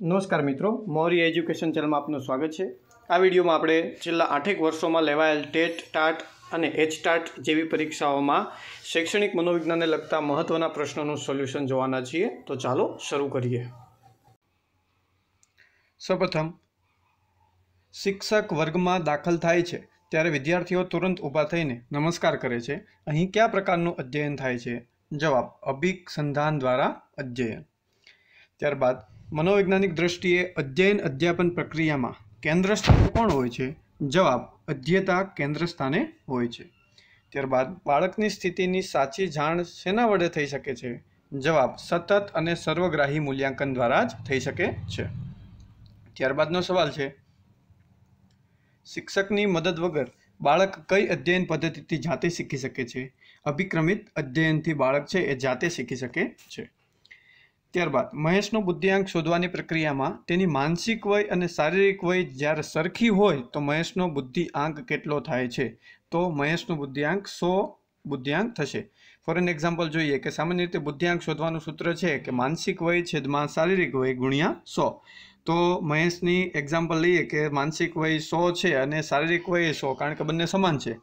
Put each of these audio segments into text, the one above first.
નમસ્કાર મિત્રો મૌર્ય એજ્યુકેશન ચેનલમાં આપનું સ્વાગત છે આ વિડીયોમાં આપણે છેલ્લા આઠેક વર્ષોમાં લેવાયેલ ટેટ ટાટ અને એચટાટ જેવી પરીક્ષાઓમાં શૈક્ષણિક મનોવિજ્ઞાનને લગતા મહત્ત્વના પ્રશ્નોનું સોલ્યુશન જોવાના છીએ તો ચાલો શરૂ કરીએ સૌપ્રથમ શિક્ષક વર્ગમાં દાખલ થાય છે ત્યારે વિદ્યાર્થીઓ તુરંત ઊભા થઈને નમસ્કાર કરે છે અહીં કયા પ્રકારનું અધ્યયન થાય છે જવાબ અભિસંધાન દ્વારા અધ્યયન ત્યારબાદ મનોવૈજ્ઞાનિક દ્રષ્ટિએ અધ્યયન અધ્યાપન પ્રક્રિયામાં કેન્દ્ર સ્થાને કોણ હોય છે જવાબ અધ્યતા કેન્દ્ર સ્થાને હોય છે ત્યારબાદ બાળકની સ્થિતિની સાચી જાણ શેના વડે થઈ શકે છે જવાબ સતત અને સર્વગ્રાહી મૂલ્યાંકન દ્વારા જ થઈ શકે છે ત્યારબાદનો સવાલ છે શિક્ષકની મદદ વગર બાળક કઈ અધ્યયન પદ્ધતિથી જાતે શીખી શકે છે અભિક્રમિત અધ્યયનથી બાળક છે એ જાતે શીખી શકે છે ત્યારબાદ મહેશનો બુદ્ધિઆંક શોધવાની પ્રક્રિયામાં તેની માનસિક વય અને શારીરિક વય જ્યારે સરખી હોય તો મહેશનો બુદ્ધિઆંક કેટલો થાય છે તો મહેશનો બુદ્ધિઆંક સો બુદ્ધિઆંક થશે ફોર એન એક્ઝામ્પલ જોઈએ કે સામાન્ય રીતે બુદ્ધિઆંક શોધવાનું સૂત્ર છે કે માનસિક વય છેદમાં શારીરિક વય ગુણ્યા સો તો મહેશની એક્ઝામ્પલ લઈએ કે માનસિક વય સો છે અને શારીરિક વય સો કારણ કે બંને સમાન છે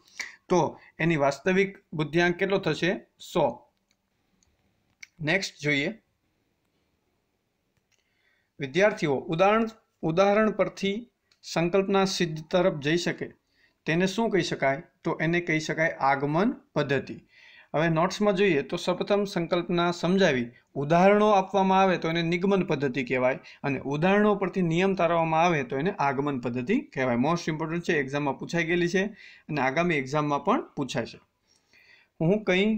તો એની વાસ્તવિક બુદ્ધિઆંક કેટલો થશે સો નેક્સ્ટ જોઈએ વિદ્યાર્થીઓ ઉદાહરણ ઉદાહરણ પરથી સંકલ્પના સિદ્ધ તરફ જઈ શકે તેને શું કહી શકાય તો એને કહી શકાય આગમન પદ્ધતિ હવે નોટ્સમાં જોઈએ તો સૌપ્રથમ સંકલ્પના સમજાવી ઉદાહરણો આપવામાં આવે તો એને નિગમન પદ્ધતિ કહેવાય અને ઉદાહરણો પરથી નિયમ તારવવામાં આવે તો એને આગમન પદ્ધતિ કહેવાય મોસ્ટ ઇમ્પોર્ટન્ટ છે એક્ઝામમાં પૂછાઈ ગયેલી છે અને આગામી એક્ઝામમાં પણ પૂછાય છે હું કંઈ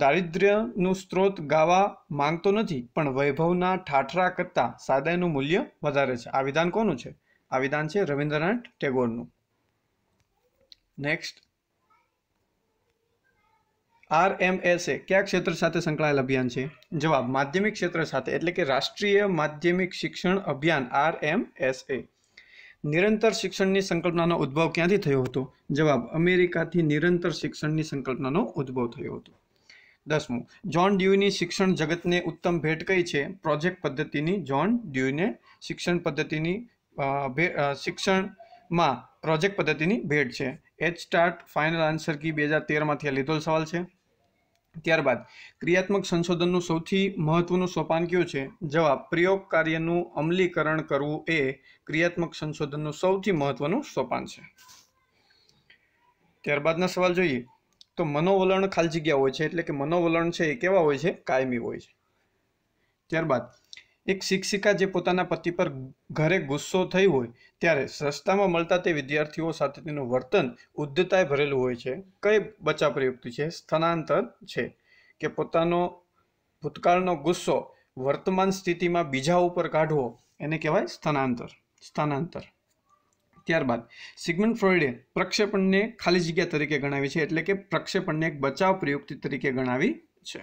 દારિદ્ર્યનું સ્ત્રોત ગાવા માંગતો નથી પણ વૈભવના ઠાઠરા કરતાં સાદાયનું મૂલ્ય વધારે છે આ વિધાન કોનું છે આ વિધાન છે રવિન્દ્રનાથ ટેગોરનું next R M S A કયા ક્ષેત્ર સાથે સંકળાયેલ અભિયાન છે જવાબ માધ્યમિક ક્ષેત્ર સાથે એટલે કે રાષ્ટ્રીય માધ્યમિક શિક્ષણ અભિયાન આર એમ એસ એ નિરંતર શિક્ષણની સંકલ્પનાનો ઉદ્ભવ ક્યાંથી થયો હતો જવાબ અમેરિકાથી નિરંતર શિક્ષણની સંકલ્પનાનો ઉદ્ભવ થયો હતો દસમું જ્હોન ડ્યુની શિક્ષણ જગતને ઉત્તમ ભેટ કઈ છે પ્રોજેક્ટ પદ્ધતિની જ્હોન ડ્યુને શિક્ષણ પદ્ધતિની શિક્ષણમાં પ્રોજેક્ટ પદ્ધતિની ભેટ છે એચ સ્ટાર્ટ ફાઇનલ આન્સર કી બે હજાર તેરમાંથી આ લીધો સવાલ છે ત્યારબાદ ક્રિયાત્મક સંશોધનનું સૌથી મહત્વનું સોપાન કયું છે જવાબ પ્રયોગ કાર્યનું અમલીકરણ કરવું એ ક્રિયાત્મક સંશોધનનું સૌથી મહત્વનું સોપાન છે ત્યારબાદના સવાલ જોઈએ તો મનોવલણ ખાલી જગ્યા હોય છે એટલે કે મનોવલણ છે એ કેવા હોય છે કાયમી હોય છે ત્યારબાદ એક શિક્ષિકા જે પોતાના પતિ પર ઘરે ગુસ્સો થઈ હોય ત્યારે રસ્તામાં મળતા તે વિદ્યાર્થીઓ સાથે તેનું વર્તન ઉદ્ધતાએ ભરેલું હોય છે કઈ બચા પ્રયુક્તિ છે સ્થળાંતર છે કે પોતાનો ભૂતકાળનો ગુસ્સો વર્તમાન સ્થિતિમાં બીજા ઉપર કાઢવો એને કહેવાય સ્થાનાંતર સ્થાનાંતર ત્યારબાદ સિગમન ફ્રોઈડે પ્રક્ષેપણને ખાલી જગ્યા તરીકે ગણાવી છે એટલે કે પ્રક્ષેપણને એક બચાવ પ્રયુક્તિ તરીકે ગણાવી છે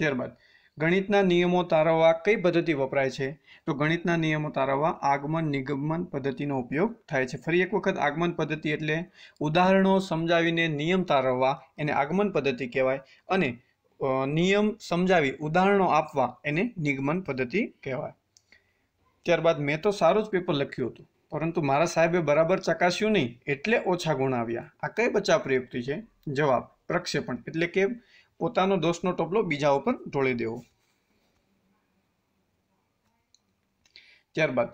ત્યારબાદ ગણિતના નિયમો તારવવા કઈ પદ્ધતિ વપરાય છે તો ગણિતના નિયમો તારવવા આગમન નિગમન પદ્ધતિનો ઉપયોગ થાય છે ફરી એક વખત આગમન પદ્ધતિ એટલે ઉદાહરણો સમજાવીને નિયમ તારવવા એને આગમન પદ્ધતિ કહેવાય અને નિયમ સમજાવી ઉદાહરણો આપવા એને નિગમન પદ્ધતિ કહેવાય ત્યારબાદ મેં તો સારું જ પેપર લખ્યું હતું પરંતુ મારા સાહેબે બરાબર ચકાસ્યું નહીં એટલે ઓછા ગુણ આવ્યા આ કઈ બચાવ પ્રયુક્તિ છે જવાબ પ્રક્ષેપણ એટલે કે પોતાનો દોષનો ટોપલો બીજા ઉપર ઢોળી દેવો ત્યારબાદ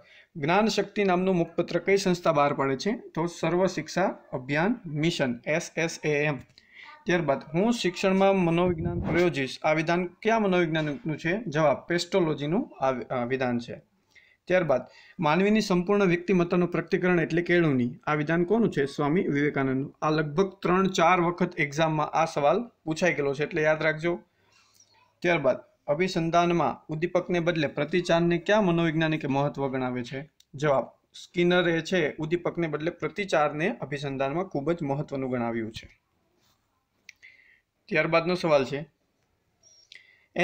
જ્ઞાન શક્તિ નામનું મુખપત્ર કઈ સંસ્થા બહાર પાડે છે તો Sarva Shiksha Abhiyan mission S S A M ત્યારબાદ હું શિક્ષણમાં મનોવિજ્ઞાન પ્રયોજીશ આ વિધાન કયા મનોવિજ્ઞાનનું છે જવાબ પેસ્ટોલોજીનું આ વિધાન છે ત્યારબાદ માનવીની સંપૂર્ણ વ્યક્તિમત્તાનું પ્રકટીકરણ એટલે કેળવણી આ વિધાન કોનું છે સ્વામી વિવેકાનંદનું આ લગભગ ત્રણ ચાર વખત એક્ઝામમાં આ સવાલ પૂછાઈ ગયેલો છે એટલે યાદ રાખજો ત્યારબાદ અભિસંધાનમાં ઉદ્દીપકને બદલે પ્રતિચારને ક્યાં મનોવૈજ્ઞાનિકે મહત્વ ગણાવે છે જવાબ સ્કિનરે છે ઉદ્દીપકને બદલે પ્રતિચારને અભિસંધાનમાં ખૂબ જ મહત્વનું ગણાવ્યું છે ત્યારબાદનો સવાલ છે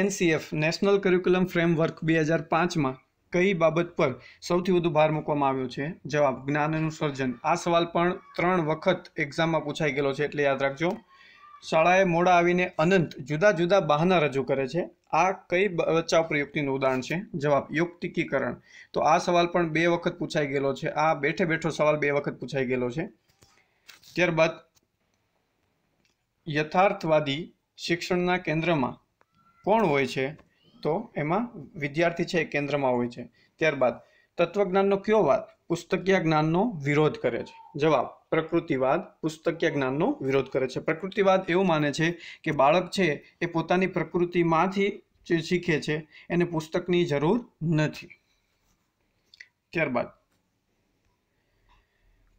એનસીએફ નેશનલ કરિક્યુલમ ફ્રેમવર્ક બે હજાર પાંચમાં કઈ બાબત પર સૌથી વધુ ભાર મૂકવામાં આવ્યો છે જવાબ જ્ઞાનનું સર્જન આ સવાલ પણ ત્રણ વખત એક્ઝામમાં પૂછાઈ ગયેલો છે એટલે યાદ રાખજો શાળાએ મોડા આવીને અનંત જુદા જુદા બહાના રજૂ કરે છે આ કઈ બચાવ પ્રયુક્તિનું ઉદાહરણ છે જવાબ યુક્તિકીકરણ તો આ સવાલ પણ બે વખત પૂછાઈ ગયેલો છે આ બેઠે બેઠો સવાલ બે વખત પૂછાઈ ગયેલો છે ત્યારબાદ યથાર્થવાદી શિક્ષણના કેન્દ્રમાં કોણ હોય છે તો એમાં વિદ્યાર્થી છે એ કેન્દ્રમાં હોય છે ત્યારબાદ તત્વજ્ઞાનનો કયો વાદ પુસ્તકીય જ્ઞાનનો વિરોધ કરે છે જવાબ પ્રકૃતિવાદ પુસ્તકીય જ્ઞાનનો વિરોધ કરે છે પ્રકૃતિવાદ એવું માને છે કે બાળક છે એ પોતાની પ્રકૃતિમાંથી જે શીખે છે એને પુસ્તકની જરૂર નથી ત્યારબાદ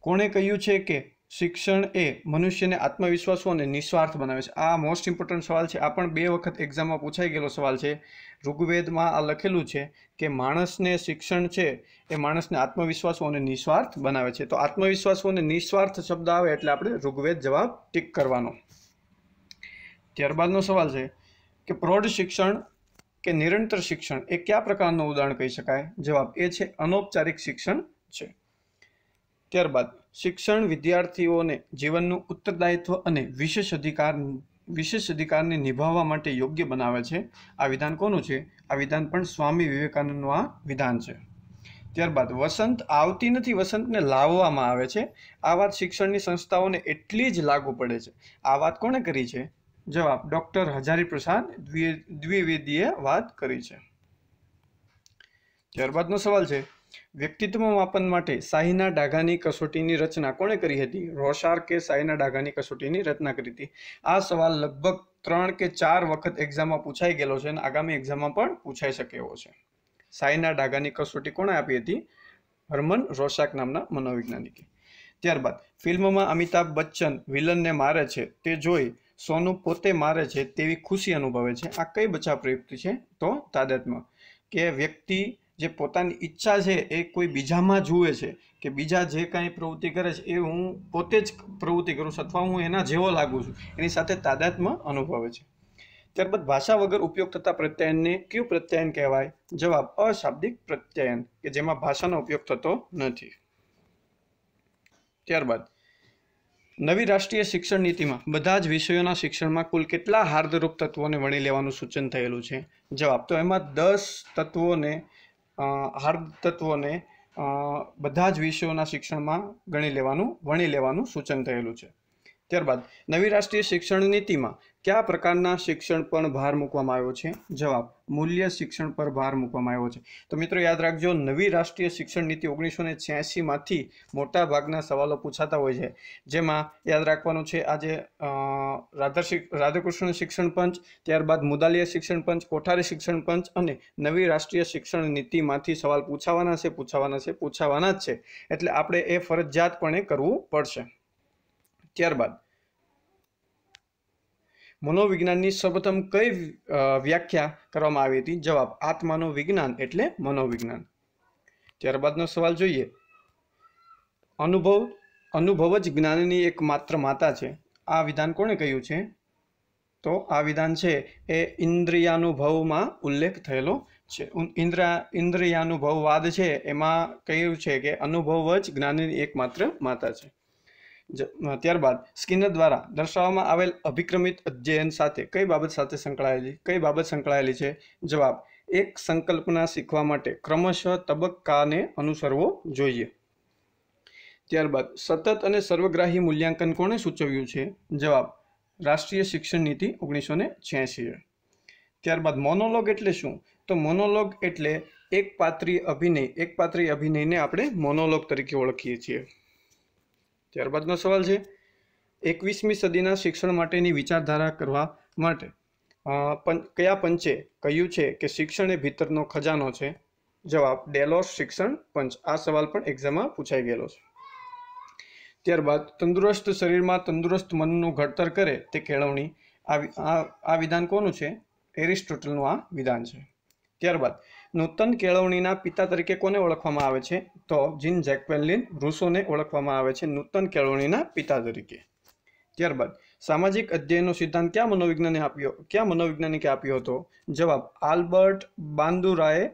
કોણે કહ્યું છે કે શિક્ષણ એ મનુષ્યને આત્મવિશ્વાસુ અને નિસ્વાર્થ બનાવે છે આ મોસ્ટ ઇમ્પોર્ટન્ટ સવાલ છે આ પણ બે વખત એક્ઝામમાં પૂછાઈ ગયેલો સવાલ છે ઋગ્વેદમાં આ લખેલું છે કે માણસને શિક્ષણ છે એ માણસને આત્મવિશ્વાસુ અને નિસ્વાર્થ બનાવે છે તો આત્મવિશ્વાસુ અને નિસ્વાર્થ શબ્દ આવે એટલે આપણે ઋગ્વેદ જવાબ ટીક કરવાનો ત્યારબાદનો સવાલ છે કે પ્રૌઢ શિક્ષણ કે નિરંતર શિક્ષણ એ કયા પ્રકારનું ઉદાહરણ કહી શકાય જવાબ એ છે અનૌપચારિક શિક્ષણ છે ત્યારબાદ શિક્ષણ વિદ્યાર્થીઓને જીવનનું ઉત્તરદાયિત્વ અને વિશેષ અધિકાર વિશેષ અધિકારને નિભાવવા માટે યોગ્ય બનાવે છે આ વિધાન કોનું છે આ વિધાન પણ સ્વામી વિવેકાનંદનું આ વિધાન છે ત્યારબાદ વસંત આવતી નથી વસંતને લાવવામાં આવે છે આ વાત શિક્ષણની સંસ્થાઓને એટલી જ લાગુ પડે છે આ વાત કોણે કરી છે જવાબ ડૉક્ટર હજારી પ્રસાદ દ્વિ દ્વિવેદીએ વાત કરી છે ત્યારબાદનો સવાલ છે વ્યક્તિત્વ માપન માટે શાહીના ડાઘાની કસોટીની રચના કોણે કરી હતી રોશાર કે શાહીના ડાઘાની કસોટીની રચના કરી હતી આ સવાલ લગભગ ત્રણ કે ચાર વખત એક્ઝામમાં પૂછાઈ ગયેલો છે અને આગામી એક્ઝામમાં પણ પૂછાઈ શકે એવો છે શાહીના ડાઘાની કસોટી કોણે આપી હતી હરમન રોશાક નામના મનોવૈજ્ઞાનિકે ત્યારબાદ ફિલ્મમાં અમિતાભ બચ્ચન વિલનને મારે છે તે જોઈ સોનુ પોતે મારે છે તેવી ખુશી અનુભવે છે આ કઈ બચાવ પ્રયુક્તિ છે તો તાદતમાં કે વ્યક્તિ જે પોતાની ઈચ્છા છે એ કોઈ બીજામાં જુએ છે કે બીજા જે કાંઈ પ્રવૃત્તિ કરે છે એ હું પોતે જ પ્રવૃત્તિ કરું છું અથવા હું એના જેવો લાગુ છું એની સાથે તાદાત્મ્ય અનુભવે છે ત્યારબાદ ભાષા વગર ઉપયોગ થતા પ્રત્યયનને કયું પ્રત્યાયન કહેવાય જવાબ અશાબ્દિક પ્રત્યયન કે જેમાં ભાષાનો ઉપયોગ થતો નથી ત્યારબાદ નવી રાષ્ટ્રીય શિક્ષણ નીતિમાં બધા જ વિષયોના શિક્ષણમાં કુલ કેટલા હાર્દરૂપ તત્વોને વણી લેવાનું સૂચન થયેલું છે જવાબ તો એમાં દસ તત્વોને હાર્દ તત્વોને બધા જ વિષયોના શિક્ષણમાં ગણી લેવાનું વણી લેવાનું સૂચન થયેલું છે ત્યારબાદ નવી રાષ્ટ્રીય શિક્ષણ નીતિમાં કયા પ્રકારના શિક્ષણ પર ભાર મૂકવામાં આવ્યો છે જવાબ મૂલ્ય શિક્ષણ પર ભાર મૂકવામાં આવ્યો છે તો મિત્રો યાદ રાખજો નવી રાષ્ટ્રીય શિક્ષણ નીતિ ઓગણીસો ને છ્યાસીમાંથી ભાગના સવાલો પૂછાતા હોય છે જેમાં યાદ રાખવાનું છે આજે રાધા રાધાકૃષ્ણ શિક્ષણ પંચ ત્યારબાદ મુદાલિયા શિક્ષણ પંચ કોઠારી શિક્ષણ પંચ અને નવી રાષ્ટ્રીય શિક્ષણ નીતિમાંથી સવાલ પૂછાવાના છે પૂછાવાના છે પૂછાવાના જ છે એટલે આપણે એ ફરજિયાતપણે કરવું પડશે ત્યારબાદ મનોવિજ્ઞાનની સૌપ્રથમ કઈ વ્યાખ્યા કરવામાં આવી હતી જવાબ આત્માનું વિજ્ઞાન એટલે મનોવિજ્ઞાન ત્યારબાદનો સવાલ જોઈએ અનુભવ અનુભવ જ જ્ઞાનની એક માત્ર માતા છે આ વિધાન કોણે કહ્યું છે તો આ વિધાન છે એ ઇન્દ્રિયાનુભવમાં ઉલ્લેખ થયેલો છે ઇન્દ્રા ઇન્દ્રિયાનુભવવાદ છે એમાં કહ્યું છે કે અનુભવ જ જ્ઞાનની એકમાત્ર માતા છે ત્યારબાદ સ્કિનર દ્વારા દર્શાવવામાં આવેલ અભિક્રમિત અધ્યયન સાથે કઈ બાબત સાથે સંકળાયેલી કઈ બાબત સંકળાયેલી છે જવાબ એક સંકલ્પના શીખવા માટે ક્રમશઃ તબક્કાને અનુસરવો જોઈએ ત્યારબાદ સતત અને સર્વગ્રાહી મૂલ્યાંકન કોણે સૂચવ્યું છે જવાબ રાષ્ટ્રીય શિક્ષણ નીતિ ઓગણીસો ને છ્યાસીએ ત્યારબાદ મોનોલોગ એટલે શું તો મોનોલોગ એટલે એક પાત્રી અભિનય એક પાત્રી અભિનયને આપણે મોનોલોગ તરીકે ઓળખીએ છીએ ત્યારબાદનો સવાલ છે એકવીસમી સદીના શિક્ષણ માટેની વિચારધારા કરવા માટે કયા પંચે કહ્યું છે કે શિક્ષણ એ ભીતરનો ખજાનો છે જવાબ ડેલોસ શિક્ષણ પંચ આ સવાલ પણ એક્ઝામમાં પૂછાઈ ગયેલો છે ત્યારબાદ તંદુરસ્ત શરીરમાં તંદુરસ્ત મનનું ઘડતર કરે તે કેળવણી આ આ વિધાન કોનું છે એરિસ્ટોટલનું આ વિધાન છે ત્યારબાદ નૂતન કેળવણીના પિતા તરીકે કોને ઓળખવામાં આવે છે તો જીન જેક્વેલિન રૂસોને ઓળખવામાં આવે છે નૂતન કેળવણીના પિતા તરીકે ત્યારબાદ સામાજિક અધ્યયનનો સિદ્ધાંત ક્યાં મનોવિજ્ઞાને આપ્યો ક્યાં મનોવિજ્ઞાનિકે આપ્યો હતો જવાબ આલ્બર્ટ બાંદુરાએ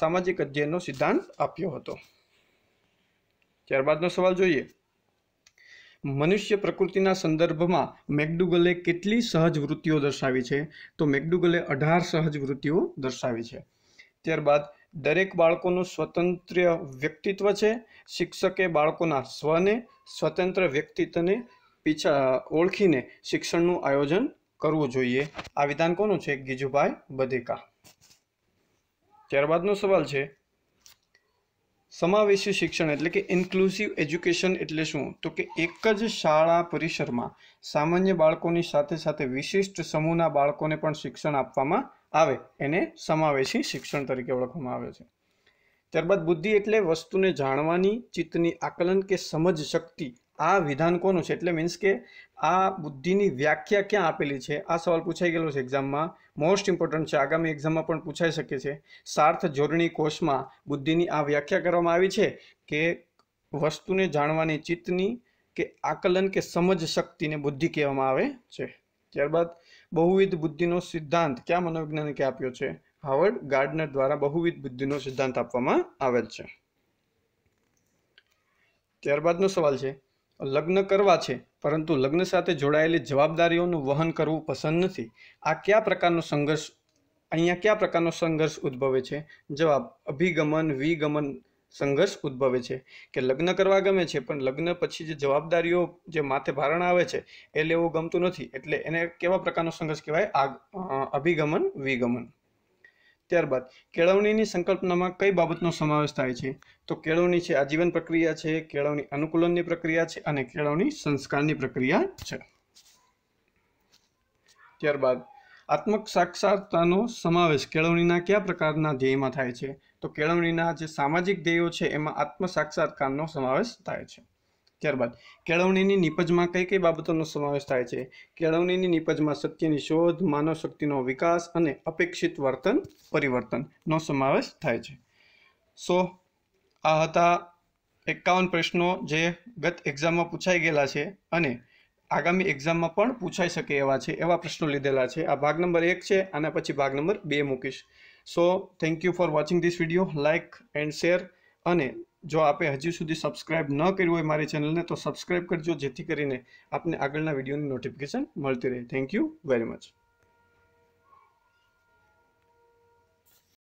સામાજિક અધ્યયનનો સિદ્ધાંત આપ્યો હતો ત્યારબાદનો સવાલ જોઈએ મનુષ્ય પ્રકૃતિના સંદર્ભમાં મેકડુગલે કેટલી સહજ વૃત્તિઓ દર્શાવી છે તો મેકડુગલે અઢાર સહજ વૃત્તિઓ દર્શાવી છે ત્યારબાદ દરેક બાળકોનું સ્વતંત્ર વ્યક્તિત્વ છે શિક્ષકે બાળકોના સ્વને સ્વતંત્ર વ્યક્તિત્વને પીછા ઓળખીને શિક્ષણનું આયોજન કરવું જોઈએ આ વિધાન કોનું છે ગીજુભાઈ બધેકા ત્યારબાદનો સવાલ છે સમાવેશી શિક્ષણ એટલે કે ઇન્ક્લુસિવ એજ્યુકેશન એટલે શું તો કે એક જ શાળા પરિસરમાં સામાન્ય બાળકોની સાથે સાથે વિશિષ્ટ સમૂહના બાળકોને પણ શિક્ષણ આપવામાં આવે એને સમાવેશી શિક્ષણ તરીકે ઓળખવામાં આવે છે ત્યારબાદ બુદ્ધિ એટલે વસ્તુને જાણવાની ચિત્તની આકલન કે સમજ શક્તિ આ વિધાન કોનું છે એટલે મીન્સ કે આ બુદ્ધિની વ્યાખ્યા ક્યાં આપેલી છે આ સવાલ પૂછાઈ ગયેલો છે એક્ઝામમાં મોસ્ટ ઇમ્પોર્ટન્ટ છે આગામી એક્ઝામમાં પણ પૂછાઈ શકે છે સાર્થ જોડણી કોષમાં બુદ્ધિની આ વ્યાખ્યા કરવામાં આવી છે કે વસ્તુને જાણવાની ચિત્તની કે આકલન કે સમજ શક્તિને બુદ્ધિ કહેવામાં આવે છે ત્યારબાદ બહુવિધ બુદ્ધિનો સિદ્ધાંત ક્યાં મનોવૈજ્ઞાનિકે આપ્યો છે હાવર્ડ ગાર્ડનર દ્વારા બહુવિધ બુદ્ધિનો સિદ્ધાંત આપવામાં આવેલ છે ત્યારબાદનો સવાલ છે લગ્ન કરવા છે પરંતુ લગ્ન સાથે જોડાયેલી જવાબદારીઓનું વહન કરવું પસંદ નથી આ કયા પ્રકારનો સંઘર્ષ અહીંયા કયા પ્રકારનો સંઘર્ષ ઉદ્ભવે છે જવાબ અભિગમન વિગમન સંઘર્ષ ઉદ્ભવે છે કે લગ્ન કરવા ગમે છે પણ લગ્ન પછી જે જવાબદારીઓ જે માથે ભારણ આવે છે એ લેવું ગમતું નથી એટલે એને કેવા પ્રકારનો સંઘર્ષ કહેવાય આગ અભિગમન વિગમન ત્યારબાદ કેળવણીની સંકલ્પનામાં કઈ બાબતનો સમાવેશ થાય છે તો કેળવણી છે આજીવન પ્રક્રિયા છે કેળવણી અનુકૂલનની પ્રક્રિયા છે અને કેળવણી સંસ્કારની પ્રક્રિયા છે ત્યારબાદ આત્મક સાક્ષરતાનો સમાવેશ કેળવણીના કયા પ્રકારના ધ્યેયમાં થાય છે તો કેળવણીના જે સામાજિક ધ્યેયો છે એમાં આત્મ સાક્ષાત્કારનો સમાવેશ થાય છે ત્યારબાદ કેળવણીની નિપજમાં કઈ કઈ બાબતોનો સમાવેશ થાય છે કેળવણીની નિપજમાં સત્યની શોધ માનવ શક્તિનો વિકાસ અને અપેક્ષિત વર્તન પરિવર્તનનો સમાવેશ થાય છે સો આ હતા એકાવન પ્રશ્નો જે ગત એક્ઝામમાં પૂછાઈ ગયેલા છે અને આગામી એક્ઝામમાં પણ પૂછાઈ શકે એવા છે એવા પ્રશ્નો લીધેલા છે આ ભાગ નંબર એક છે આના પછી ભાગ નંબર બે મૂકીશ so thank you for watching this video like and share અને જો આપે હજી સુધી સબસ્ક્રાઇબ ન કર્યું હોય મારી ચેનલને તો સબસ્ક્રાઇબ કરજો જેથી કરીને આપને આગળના વિડીયોની નોટિફિકેશન મળતી રહે થેન્ક યુ વેરી મચ